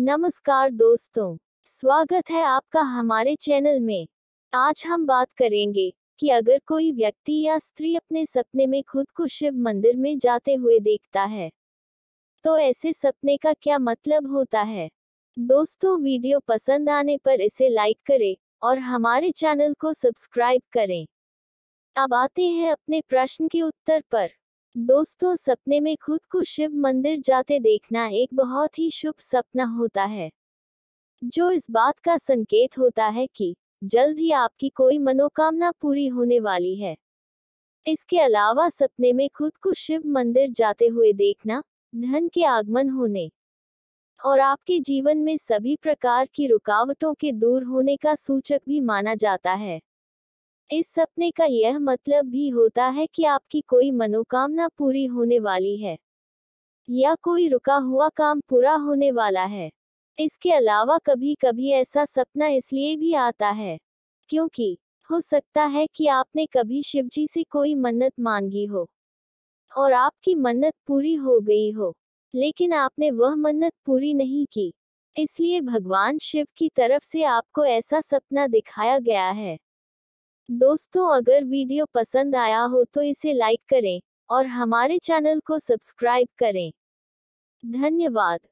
नमस्कार दोस्तों स्वागत है आपका हमारे चैनल में आज हम बात करेंगे कि अगर कोई व्यक्ति या स्त्री अपने सपने में खुद को शिव मंदिर में जाते हुए देखता है तो ऐसे सपने का क्या मतलब होता है दोस्तों वीडियो पसंद आने पर इसे लाइक करें और हमारे चैनल को सब्सक्राइब करें अब आते हैं अपने प्रश्न के उत्तर पर दोस्तों सपने में खुद को शिव मंदिर जाते देखना एक बहुत ही शुभ सपना होता है जो इस बात का संकेत होता है कि जल्द ही आपकी कोई मनोकामना पूरी होने वाली है इसके अलावा सपने में खुद को शिव मंदिर जाते हुए देखना धन के आगमन होने और आपके जीवन में सभी प्रकार की रुकावटों के दूर होने का सूचक भी माना जाता है इस सपने का यह मतलब भी होता है कि आपकी कोई मनोकामना पूरी होने वाली है या कोई रुका हुआ काम पूरा होने वाला है इसके अलावा कभी कभी ऐसा सपना इसलिए भी आता है क्योंकि हो सकता है कि आपने कभी शिवजी से कोई मन्नत मांगी हो और आपकी मन्नत पूरी हो गई हो लेकिन आपने वह मन्नत पूरी नहीं की इसलिए भगवान शिव की तरफ से आपको ऐसा सपना दिखाया गया है दोस्तों अगर वीडियो पसंद आया हो तो इसे लाइक करें और हमारे चैनल को सब्सक्राइब करें धन्यवाद